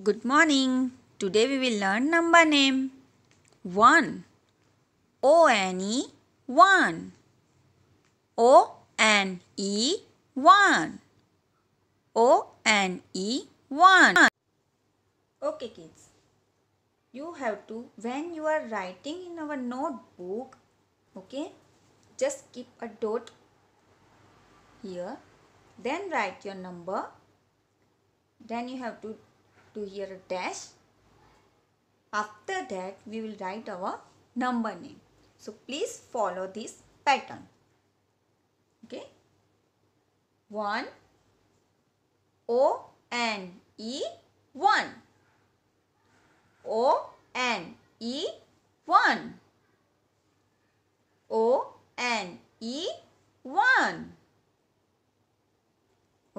Good morning. Today we will learn number name. 1. O-N-E 1. O-N-E 1. O-N-E 1. Okay kids. You have to, when you are writing in our notebook, okay, just keep a dot here. Then write your number. Then you have to to here a dash after that we will write our number name so please follow this pattern okay 1 o n e 1 o n e 1 o n e 1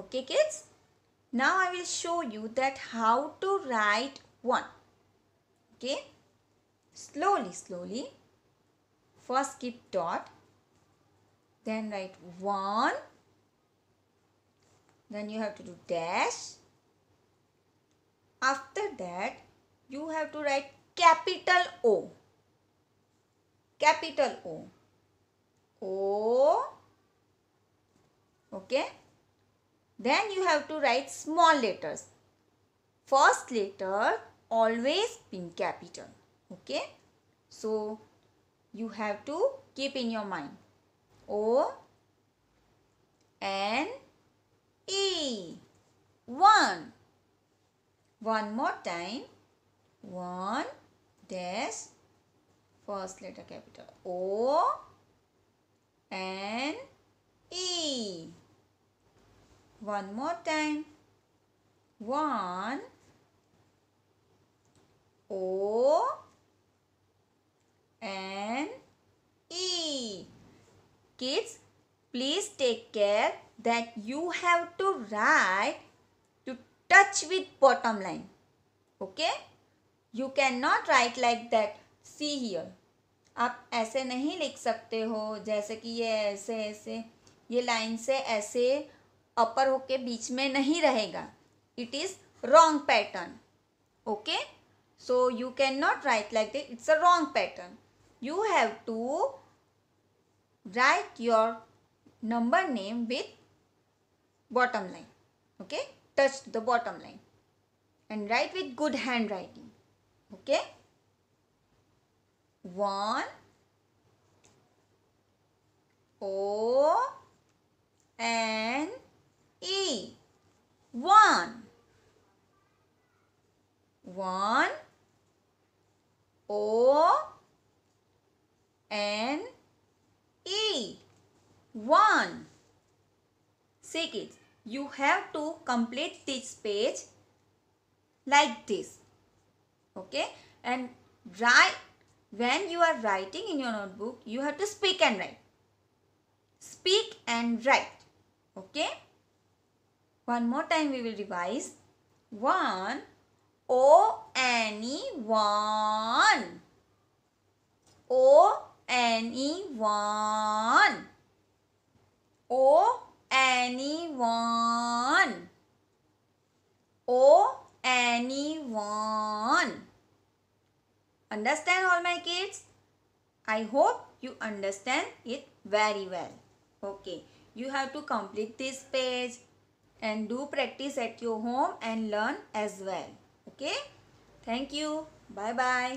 okay kids now I will show you that how to write 1. Okay. Slowly, slowly. First skip dot. Then write 1. Then you have to do dash. After that, you have to write capital O. Capital O. O. Okay. Then you have to write small letters. First letter always in capital. Okay. So you have to keep in your mind. O N E. One. One more time. One dash first letter capital and. One more time. One. O. N. E. Kids, please take care that you have to write to touch with bottom line. Okay? You cannot write like that. See here. आप ऐसे नहीं लिख सकते हो जैसे कि ये ऐसे ऐसे ये लाइन से ऐसे अपर हुक के बीच में नहीं रहेगा it is wrong pattern okay so you can not write like the it's a wrong pattern you have to write your number name with bottom line okay touch the bottom line and write with good hand writing okay one O N O N E. One. See kids, you have to complete this page like this. Okay, and write when you are writing in your notebook, you have to speak and write. Speak and write. Okay. One more time we will revise. One. Or anyone. or anyone. or anyone. or anyone. Understand all my kids? I hope you understand it very well. Okay. You have to complete this page and do practice at your home and learn as well okay thank you bye bye